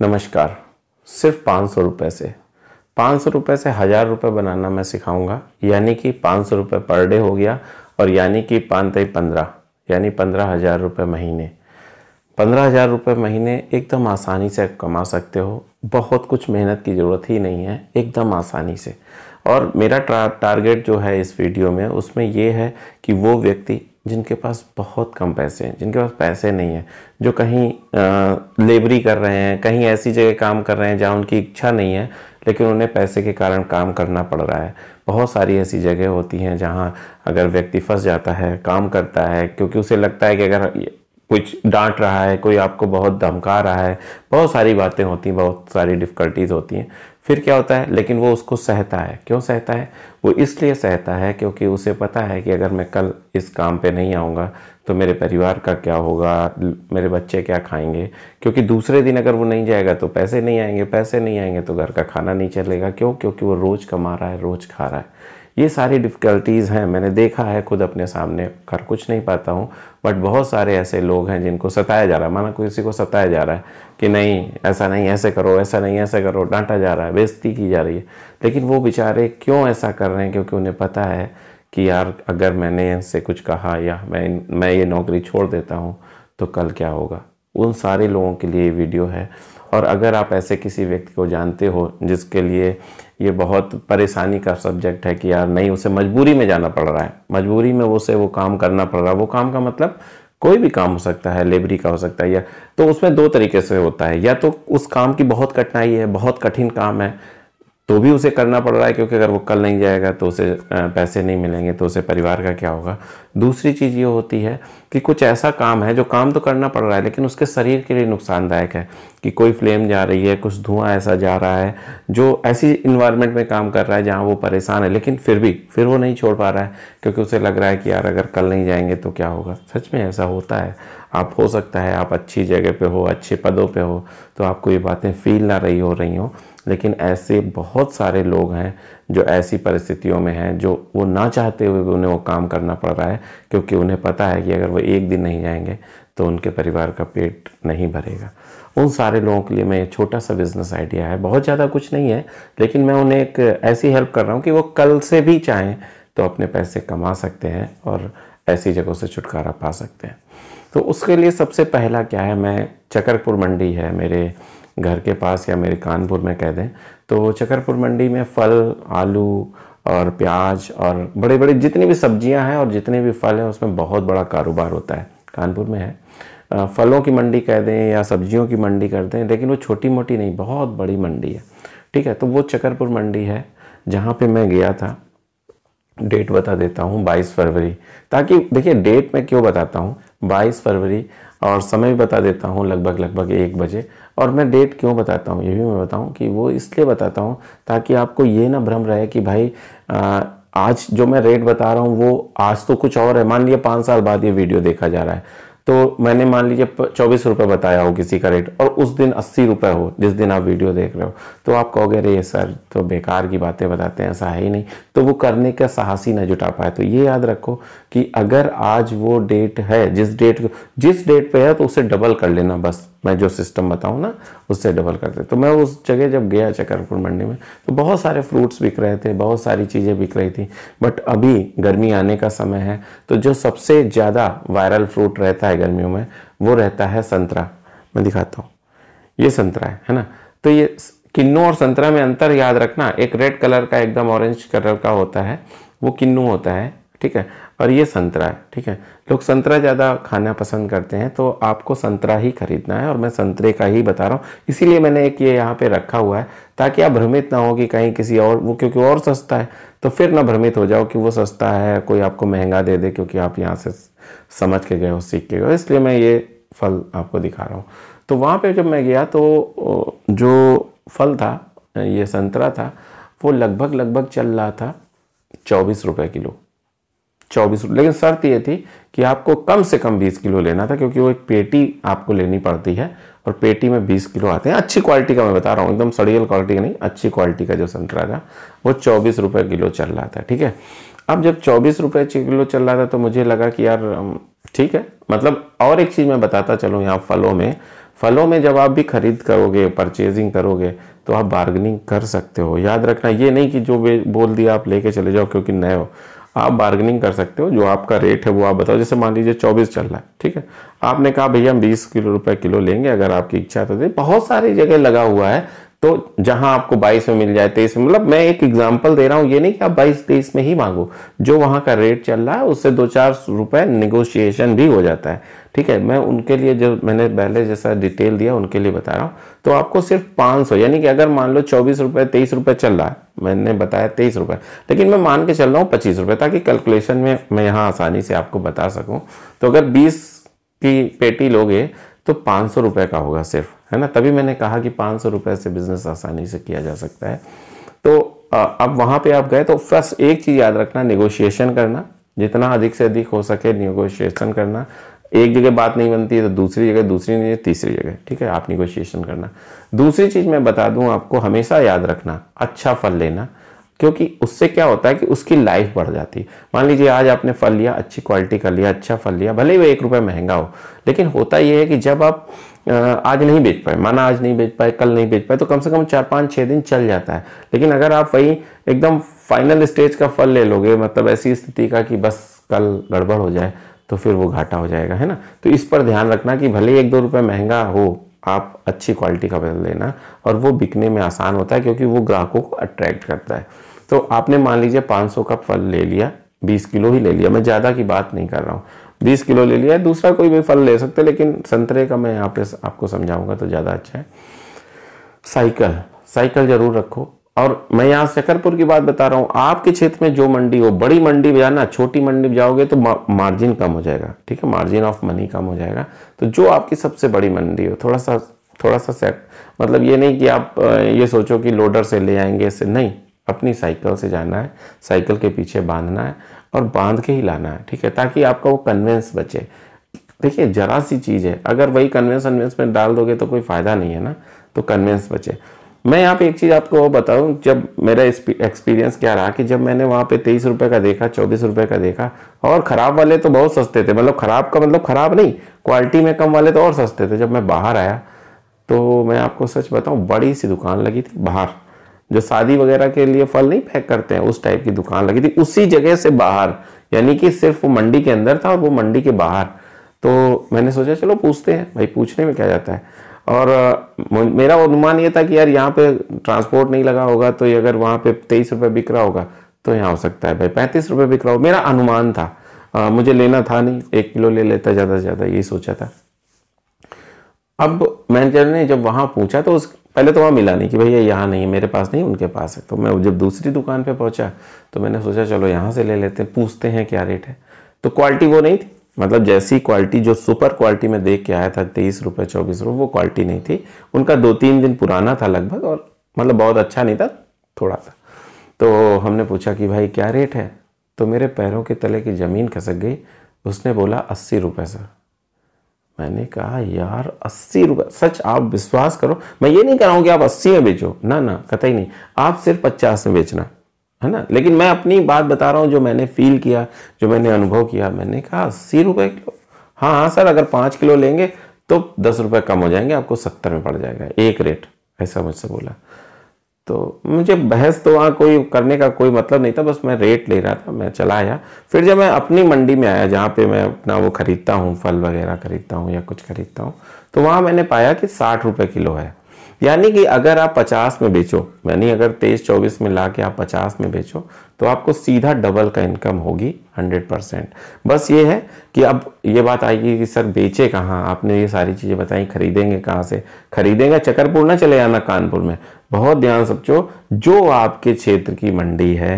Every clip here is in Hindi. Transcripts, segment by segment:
नमस्कार सिर्फ पाँच सौ रुपये से पाँच सौ रुपये से हज़ार रुपये बनाना मैं सिखाऊंगा यानी कि पाँच सौ रुपये पर डे हो गया और यानी कि पाँच तई पंद्रह यानी पंद्रह हज़ार रुपये महीने पंद्रह हज़ार रुपये महीने एकदम आसानी से कमा सकते हो बहुत कुछ मेहनत की ज़रूरत ही नहीं है एकदम आसानी से और मेरा टारगेट जो है इस वीडियो में उसमें ये है कि वो व्यक्ति जिनके पास बहुत कम पैसे हैं जिनके पास पैसे नहीं हैं जो कहीं लेबरी कर रहे हैं कहीं ऐसी जगह काम कर रहे हैं जहाँ उनकी इच्छा नहीं है लेकिन उन्हें पैसे के कारण काम करना पड़ रहा है बहुत सारी ऐसी जगह होती हैं जहाँ अगर व्यक्ति फंस जाता है काम करता है क्योंकि उसे लगता है कि अगर कुछ डांट रहा है कोई आपको बहुत धमका रहा है बहुत सारी बातें होती हैं बहुत सारी डिफ़िकल्टीज़ होती हैं फिर क्या होता है लेकिन वो उसको सहता है क्यों सहता है वो इसलिए सहता है क्योंकि उसे पता है कि अगर मैं कल इस काम पे नहीं आऊँगा तो मेरे परिवार का क्या होगा मेरे बच्चे क्या खाएंगे क्योंकि दूसरे दिन अगर वो नहीं जाएगा तो पैसे नहीं आएंगे पैसे नहीं आएंगे तो घर का खाना नहीं चलेगा क्यों क्योंकि वो रोज़ कमा रहा है रोज़ खा रहा है ये सारी डिफ़िकल्टीज़ हैं मैंने देखा है खुद अपने सामने कर कुछ नहीं पाता हूँ बट बहुत सारे ऐसे लोग हैं जिनको सताया जा रहा है माना किसी को सताया जा रहा है कि नहीं ऐसा नहीं ऐसे करो ऐसा नहीं ऐसे करो डांटा जा रहा है बेजती की जा रही है लेकिन वो बेचारे क्यों ऐसा कर रहे हैं क्योंकि उन्हें पता है कि यार अगर मैंने इनसे कुछ कहा या मैं मैं ये नौकरी छोड़ देता हूँ तो कल क्या होगा उन सारे लोगों के लिए वीडियो है और अगर आप ऐसे किसी व्यक्ति को जानते हो जिसके लिए ये बहुत परेशानी का सब्जेक्ट है कि यार नहीं उसे मजबूरी में जाना पड़ रहा है मजबूरी में उसे वो काम करना पड़ रहा है वो काम का मतलब कोई भी काम हो सकता है लेबरी का हो सकता है या तो उसमें दो तरीके से होता है या तो उस काम की बहुत कठिनाई है बहुत कठिन काम है तो भी उसे करना पड़ रहा है क्योंकि अगर वो कल नहीं जाएगा तो उसे पैसे नहीं मिलेंगे तो उसे परिवार का क्या होगा दूसरी चीज़ ये होती है कि कुछ ऐसा काम है जो काम तो करना पड़ रहा है लेकिन उसके शरीर के लिए नुकसानदायक है कि कोई फ्लेम जा रही है कुछ धुआं ऐसा जा रहा है जो ऐसी इन्वायरमेंट में काम कर रहा है जहाँ वो परेशान है लेकिन फिर भी फिर वो नहीं छोड़ पा रहा है क्योंकि उसे लग रहा है कि यार अगर कल नहीं जाएंगे तो क्या होगा सच में ऐसा होता है आप हो सकता है आप अच्छी जगह पे हो अच्छे पदों पे हो तो आपको ये बातें फील ना रही हो रही हों लेकिन ऐसे बहुत सारे लोग हैं जो ऐसी परिस्थितियों में हैं जो वो ना चाहते हुए भी उन्हें वो काम करना पड़ रहा है क्योंकि उन्हें पता है कि अगर वो एक दिन नहीं जाएंगे तो उनके परिवार का पेट नहीं भरेगा उन सारे लोगों के लिए मैं एक छोटा सा बिज़नेस आइडिया है बहुत ज़्यादा कुछ नहीं है लेकिन मैं उन्हें एक ऐसी हेल्प कर रहा हूँ कि वो कल से भी चाहें तो अपने पैसे कमा सकते हैं और ऐसी जगहों से छुटकारा पा सकते हैं तो उसके लिए सबसे पहला क्या है मैं चकरपुर मंडी है मेरे घर के पास या मेरे कानपुर में कह दें तो चकरपुर मंडी में फल आलू और प्याज और बड़े बड़े जितनी भी सब्जियां हैं और जितने भी फल हैं उसमें बहुत बड़ा कारोबार होता है कानपुर में है फलों की मंडी कह दें या सब्जियों की मंडी कर दें लेकिन वो छोटी मोटी नहीं बहुत बड़ी मंडी है ठीक है तो वो चकरपुर मंडी है जहाँ पे मैं गया था डेट बता देता हूँ 22 फरवरी ताकि देखिए डेट मैं क्यों बताता हूँ 22 फरवरी और समय भी बता देता हूँ लगभग लगभग एक बजे और मैं डेट क्यों बताता हूँ ये भी मैं बताऊँ कि वो इसलिए बताता हूँ ताकि आपको ये ना भ्रम रहे कि भाई आ, आज जो मैं रेट बता रहा हूँ वो आज तो कुछ और है मान लीजिए पाँच साल बाद ये वीडियो देखा जा रहा है तो मैंने मान लीजिए चौबीस रुपये बताया हो किसी का रेट और उस दिन अस्सी रुपये हो जिस दिन आप वीडियो देख रहे हो तो आप कहोगे अरे सर तो बेकार की बातें बताते हैं ऐसा है ही नहीं तो वो करने का साहस ही ना जुटा पाए तो ये याद रखो कि अगर आज वो डेट है जिस डेट जिस डेट पे है तो उसे डबल कर लेना बस मैं जो सिस्टम बताऊँ ना उससे डबल कर दे तो मैं उस जगह जब गया चकरपुर मंडी में तो बहुत सारे फ्रूट्स बिक रहे थे बहुत सारी चीज़ें बिक रही थी बट अभी गर्मी आने का समय है तो जो सबसे ज़्यादा वायरल फ्रूट रहता है गर्मियों में वो रहता है संतरा मैं दिखाता हूँ ये संतरा है है ना तो ये किन्नू और संतरा में अंतर याद रखना एक रेड कलर का एकदम ऑरेंज कलर का होता है वो किन्नू होता है ठीक है और ये संतरा है ठीक है लोग संतरा ज़्यादा खाना पसंद करते हैं तो आपको संतरा ही खरीदना है और मैं संतरे का ही बता रहा हूँ इसीलिए मैंने एक ये यहाँ पे रखा हुआ है ताकि आप भ्रमित ना हो कि कहीं किसी और वो क्योंकि और सस्ता है तो फिर ना भ्रमित हो जाओ कि वो सस्ता है कोई आपको महंगा दे दे क्योंकि आप यहाँ से समझ के गए हो सीख के गए हो इसलिए मैं ये फल आपको दिखा रहा हूँ तो वहाँ पर जब मैं गया तो जो फल था ये संतरा था वो लगभग लगभग चल रहा था चौबीस रुपये किलो चौबीस लेकिन शर्त ये थी कि आपको कम से कम बीस किलो लेना था क्योंकि वो एक पेटी आपको लेनी पड़ती है और पेटी में बीस किलो आते हैं अच्छी क्वालिटी का मैं बता रहा हूँ एकदम सड़ियल क्वालिटी का नहीं अच्छी क्वालिटी का जो संतरा था वो चौबीस रुपये किलो चल रहा था ठीक है अब जब चौबीस रुपये किलो चल रहा था तो मुझे लगा कि यार ठीक है मतलब और एक चीज़ मैं बताता चलूँ यहाँ फलों में फलों में जब आप भी खरीद करोगे परचेजिंग करोगे तो आप बार्गनिंग कर सकते हो याद रखना ये नहीं कि जो बोल दिया आप लेके चले जाओ क्योंकि नए हो आप बार्गेनिंग कर सकते हो जो आपका रेट है वो आप बताओ जैसे मान लीजिए चौबीस चल रहा है ठीक है आपने कहा भैया हम बीस किलो रुपए किलो लेंगे अगर आपकी इच्छा तो दे बहुत सारी जगह लगा हुआ है तो जहां आपको 22 में मिल जाए तेईस में मतलब मैं एक एग्जांपल दे रहा हूं ये नहीं कि आप 22 तेईस में ही मांगो जो वहां का रेट चल रहा है उससे दो चार रुपए निगोशिएशन भी हो जाता है ठीक है मैं उनके लिए जो मैंने पहले जैसा डिटेल दिया उनके लिए बता रहा हूँ तो आपको सिर्फ पाँच सौ यानी कि अगर मान लो चौबीस रुपये तेईस रुपये चल रहा है मैंने बताया तेईस रुपए लेकिन मैं मान के चल रहा हूँ पच्चीस रुपए ताकि कैलकुलेशन में मैं यहाँ आसानी से आपको बता सकूँ तो अगर बीस की पेटी लोगे तो पाँच सौ रुपये का होगा सिर्फ है ना तभी मैंने कहा कि पाँच सौ रुपये से बिज़नेस आसानी से किया जा सकता है तो अब वहाँ पे आप गए तो फर्स्ट एक चीज़ याद रखना निगोशिएशन करना जितना अधिक से अधिक हो सके निगोशिएशन करना एक जगह बात नहीं बनती है तो दूसरी जगह दूसरी नहीं तीसरी जगह ठीक है आप निगोशिएशन करना दूसरी चीज़ मैं बता दूँ आपको हमेशा याद रखना अच्छा फल लेना क्योंकि उससे क्या होता है कि उसकी लाइफ बढ़ जाती है मान लीजिए आज आपने फल लिया अच्छी क्वालिटी का लिया अच्छा फल लिया भले ही वह एक रुपये महंगा हो लेकिन होता यह है कि जब आप आज नहीं बेच पाए माना आज नहीं बेच पाए कल नहीं बेच पाए तो कम से कम चार पाँच छः दिन चल जाता है लेकिन अगर आप वही एकदम फाइनल स्टेज का फल ले लोगे मतलब ऐसी स्थिति का कि बस कल गड़बड़ हो जाए तो फिर वो घाटा हो जाएगा है ना तो इस पर ध्यान रखना कि भले ही एक दो रुपये महंगा हो आप अच्छी क्वालिटी का बदल देना और वो बिकने में आसान होता है क्योंकि वो ग्राहकों को अट्रैक्ट करता है तो आपने मान लीजिए 500 का फल ले लिया 20 किलो ही ले लिया मैं ज़्यादा की बात नहीं कर रहा हूँ 20 किलो ले लिया दूसरा कोई भी फल ले सकते लेकिन संतरे का मैं यहाँ पे आपको समझाऊंगा तो ज़्यादा अच्छा है साइकिल साइकिल ज़रूर रखो और मैं यहाँ शकरपुर की बात बता रहा हूँ आपके क्षेत्र में जो मंडी हो बड़ी मंडी में जाना छोटी मंडी में जाओगे तो मार्जिन कम हो जाएगा ठीक है मार्जिन ऑफ मनी कम हो जाएगा तो जो आपकी सबसे बड़ी मंडी हो थोड़ा सा थोड़ा सा सेट मतलब ये नहीं कि आप ये सोचो कि लोडर से ले आएंगे इससे नहीं अपनी साइकिल से जाना है साइकिल के पीछे बांधना है और बांध के ही लाना है ठीक है ताकि आपका वो कन्वेंस बचे देखिए जरा सी चीज़ है अगर वही कन्वेंस कन्वेंस में डाल दोगे तो कोई फ़ायदा नहीं है ना तो कन्वेंस बचे मैं यहाँ पे एक चीज़ आपको बताऊँ जब मेरा एक्सपीरियंस क्या रहा कि जब मैंने वहाँ पे तेईस रुपये का देखा चौबीस रुपये का देखा और ख़राब वाले तो बहुत सस्ते थे मतलब ख़राब का मतलब ख़राब नहीं क्वालिटी में कम वाले तो और सस्ते थे जब मैं बाहर आया तो मैं आपको सच बताऊँ बड़ी सी दुकान लगी थी बाहर जो शादी वगैरह के लिए फल नहीं पैक करते हैं उस टाइप की दुकान लगी थी उसी जगह से बाहर यानी कि सिर्फ वो मंडी के अंदर था और वो मंडी के बाहर तो मैंने सोचा चलो पूछते हैं भाई पूछने में क्या जाता है और मेरा अनुमान ये था कि यार यहाँ पे ट्रांसपोर्ट नहीं लगा होगा तो ये अगर वहाँ पे तेईस रुपये बिक रहा होगा तो यहाँ हो सकता है भाई पैंतीस रुपये बिक रहा हो मेरा अनुमान था आ, मुझे लेना था नहीं एक किलो ले लेता ज़्यादा से ज़्यादा यही सोचा था अब मैनेजर ने जब वहाँ पूछा तो उस पहले तो वहाँ मिला नहीं कि भैया यहाँ नहीं मेरे पास नहीं उनके पास है तो मैं जब दूसरी दुकान पर पहुँचा तो मैंने सोचा चलो यहाँ से ले लेते हैं पूछते हैं क्या रेट है तो क्वालिटी वो नहीं थी मतलब जैसी क्वालिटी जो सुपर क्वालिटी में देख के आया था तेईस रुपये चौबीस रुपये वो क्वालिटी नहीं थी उनका दो तीन दिन पुराना था लगभग और मतलब बहुत अच्छा नहीं था थोड़ा सा तो हमने पूछा कि भाई क्या रेट है तो मेरे पैरों के तले की ज़मीन खसक गई उसने बोला अस्सी रुपये सर मैंने कहा यार अस्सी रुपये सच आप विश्वास करो मैं ये नहीं कर रहा हूँ कि आप अस्सी में बेचो ना ना कतई नहीं आप सिर्फ पचास में बेचना है ना लेकिन मैं अपनी बात बता रहा हूँ जो मैंने फील किया जो मैंने अनुभव किया मैंने कहा अस्सी रुपये किलो हाँ हाँ सर अगर पाँच किलो लेंगे तो दस रुपये कम हो जाएंगे आपको सत्तर में पड़ जाएगा एक रेट ऐसा मुझसे बोला तो मुझे बहस तो वहाँ कोई करने का कोई मतलब नहीं था बस मैं रेट ले रहा था मैं चला आया फिर जब मैं अपनी मंडी में आया जहाँ पे मैं अपना वो ख़रीदता हूँ फल वगैरह खरीदता हूँ या कुछ खरीदता हूँ तो वहाँ मैंने पाया कि साठ रुपये किलो है यानी कि अगर आप 50 में बेचो यानी अगर तेईस चौबीस में ला के आप 50 में बेचो तो आपको सीधा डबल का इनकम होगी 100 परसेंट बस ये है कि अब ये बात आएगी कि सर बेचे कहाँ आपने ये सारी चीज़ें बताई खरीदेंगे कहाँ से खरीदेंगे चकरपुर ना चले आना कानपुर में बहुत ध्यान समझो जो आपके क्षेत्र की मंडी है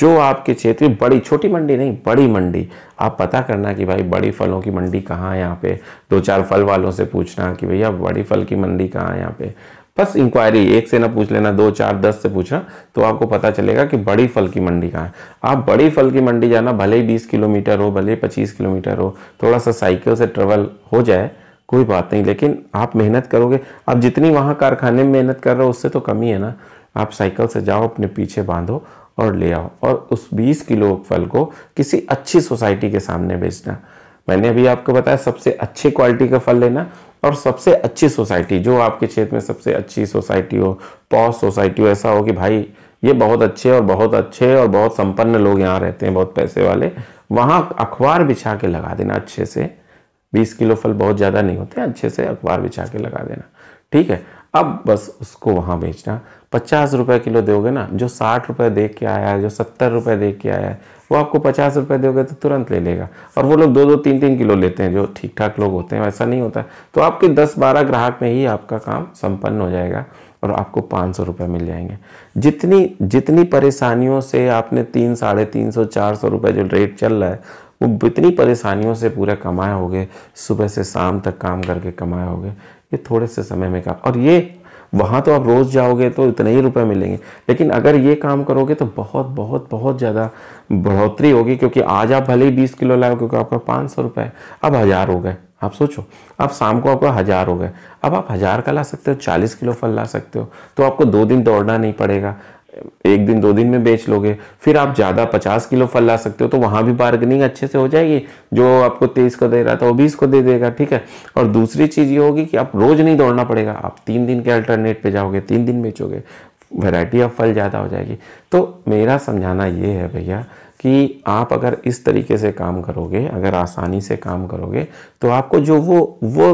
जो आपके क्षेत्र की बड़ी छोटी मंडी नहीं बड़ी मंडी आप पता करना कि भाई बड़ी फलों की मंडी कहाँ है यहाँ पे दो चार फल वालों से पूछना कि भैया बड़ी फल की मंडी कहाँ है यहाँ पे बस इंक्वायरी एक से ना पूछ लेना दो चार दस से पूछना तो आपको पता चलेगा कि बड़ी फल की मंडी कहाँ है आप बड़ी फल की मंडी जाना भले ही बीस किलोमीटर हो भले ही पच्चीस किलोमीटर हो थोड़ा सा साइकिल से ट्रेवल हो जाए कोई बात नहीं लेकिन आप मेहनत करोगे आप जितनी वहाँ कारखाने में मेहनत कर रहे हो उससे तो कमी है ना आप साइकिल से जाओ अपने पीछे बांधो और ले आओ और उस 20 किलो फल को किसी अच्छी सोसाइटी के सामने बेचना मैंने अभी आपको बताया सबसे अच्छी क्वालिटी का फल लेना और सबसे अच्छी सोसाइटी जो आपके क्षेत्र में सबसे अच्छी सोसाइटी हो पॉस सोसाइटी हो ऐसा हो कि भाई ये बहुत अच्छे और बहुत अच्छे और बहुत संपन्न लोग यहाँ रहते हैं बहुत पैसे वाले वहाँ अखबार बिछा के लगा देना अच्छे से बीस किलो फल बहुत ज़्यादा नहीं होते अच्छे से अखबार बिछा के लगा देना ठीक है अब बस उसको वहाँ बेचना पचास रुपये किलो दोगे ना जो साठ रुपये दे के आया है जो सत्तर रुपये दे के आया है वो आपको पचास रुपये दोगे तो तुरंत ले लेगा और वो लोग दो दो तीन तीन किलो लेते हैं जो ठीक ठाक लोग होते हैं ऐसा नहीं होता तो आपके दस बारह ग्राहक में ही आपका काम संपन्न हो जाएगा और आपको पाँच सौ रुपये मिल जाएंगे जितनी जितनी परेशानियों से आपने तीन साढ़े तीन सौ चार सौ रुपये जो रेट चल रहा है वो इतनी परेशानियों से पूरा कमाए होंगे सुबह से शाम तक काम करके कमाए होंगे ये थोड़े से समय में काम और ये वहाँ तो आप रोज़ जाओगे तो इतने ही रुपए मिलेंगे लेकिन अगर ये काम करोगे तो बहुत बहुत बहुत ज़्यादा बढ़ोतरी होगी क्योंकि आज आप भले ही बीस किलो लाओ क्योंकि आपका पाँच सौ रुपये अब हज़ार हो गए आप सोचो आप शाम को आपका हज़ार हो गए अब आप हज़ार का ला सकते हो चालीस किलो फल ला सकते हो तो आपको दो दिन दौड़ना नहीं पड़ेगा एक दिन दो दिन में बेच लोगे फिर आप ज़्यादा पचास किलो फल ला सकते हो तो वहाँ भी बार्गेनिंग अच्छे से हो जाएगी जो आपको तेईस को दे रहा था वो बीस को दे देगा ठीक है और दूसरी चीज़ ये होगी कि आप रोज़ नहीं दौड़ना पड़ेगा आप तीन दिन के अल्टरनेट पे जाओगे तीन दिन बेचोगे वैरायटी ऑफ फल ज़्यादा हो जाएगी तो मेरा समझाना ये है भैया कि आप अगर इस तरीके से काम करोगे अगर आसानी से काम करोगे तो आपको जो वो वो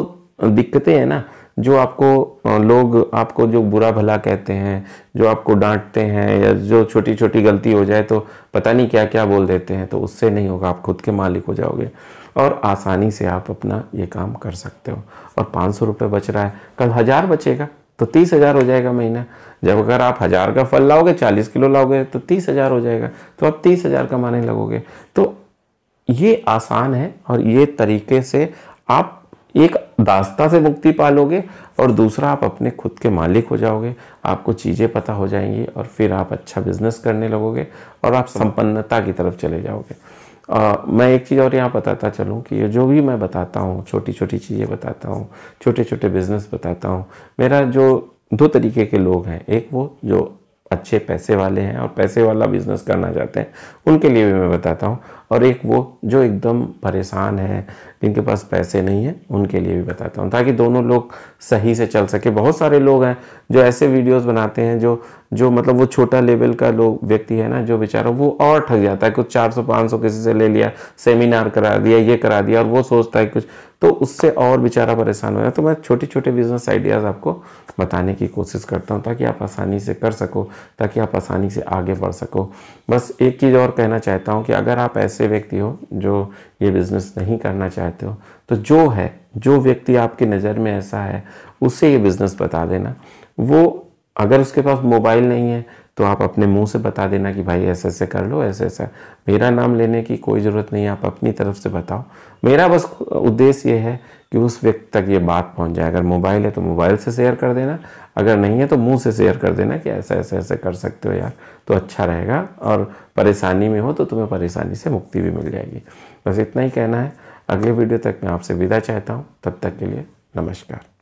दिक्कतें हैं ना जो आपको लोग आपको जो बुरा भला कहते हैं जो आपको डांटते हैं या जो छोटी छोटी गलती हो जाए तो पता नहीं क्या क्या बोल देते हैं तो उससे नहीं होगा आप खुद के मालिक हो जाओगे और आसानी से आप अपना ये काम कर सकते हो और पाँच सौ रुपये बच रहा है कल हज़ार बचेगा तो तीस हज़ार हो जाएगा महीना जब अगर आप हज़ार का फल लाओगे चालीस किलो लाओगे तो तीस हज़ार हो जाएगा तो आप तीस हज़ार कमाने लगोगे तो ये आसान है और ये तरीके से आप एक दास्ता से मुक्ति पालोगे और दूसरा आप अपने खुद के मालिक हो जाओगे आपको चीज़ें पता हो जाएंगी और फिर आप अच्छा बिजनेस करने लगोगे और आप संपन्नता की तरफ चले जाओगे आ, मैं एक चीज़ और यहाँ बताता चलूँ कि ये जो भी मैं बताता हूँ छोटी छोटी चीज़ें बताता हूँ छोटे छोटे बिजनेस बताता हूँ मेरा जो दो तरीके के लोग हैं एक वो जो अच्छे पैसे वाले हैं और पैसे वाला बिजनेस करना चाहते हैं उनके लिए भी मैं बताता हूँ और एक वो जो एकदम परेशान है जिनके पास पैसे नहीं है उनके लिए भी बताता हूँ ताकि दोनों लोग सही से चल सके बहुत सारे लोग हैं जो ऐसे वीडियोस बनाते हैं जो जो मतलब वो छोटा लेवल का लोग व्यक्ति है ना जो बेचारा वो और ठग जाता है कुछ चार सौ किसी से ले लिया सेमिनार करा दिया ये करा दिया और वो सोचता है कुछ तो उससे और बेचारा परेशान हो जाए तो मैं छोटे छोटे बिजनेस आइडियाज़ आपको बताने की कोशिश करता हूँ ताकि आप आसानी से कर सको ताकि आप आसानी से आगे बढ़ सको बस एक चीज़ और कहना चाहता हूँ कि अगर आप ऐसे व्यक्ति हो जो ये बिज़नेस नहीं करना चाहते हो तो जो है जो व्यक्ति आपकी नज़र में ऐसा है उसे ये बिज़नेस बता देना वो अगर उसके पास मोबाइल नहीं है तो आप अपने मुंह से बता देना कि भाई ऐसे ऐसे कर लो ऐसे ऐसा मेरा नाम लेने की कोई ज़रूरत नहीं है आप अपनी तरफ से बताओ मेरा बस उद्देश्य ये है कि उस व्यक्ति तक ये बात पहुंच जाए अगर मोबाइल है तो मोबाइल से शेयर कर देना अगर नहीं है तो मुंह से शेयर कर देना कि ऐसा ऐसे ऐसे कर सकते हो यार तो अच्छा रहेगा और परेशानी में हो तो तुम्हें परेशानी से मुक्ति भी मिल जाएगी बस इतना ही कहना है अगले वीडियो तक मैं आपसे विदा चाहता हूँ तब तक के लिए नमस्कार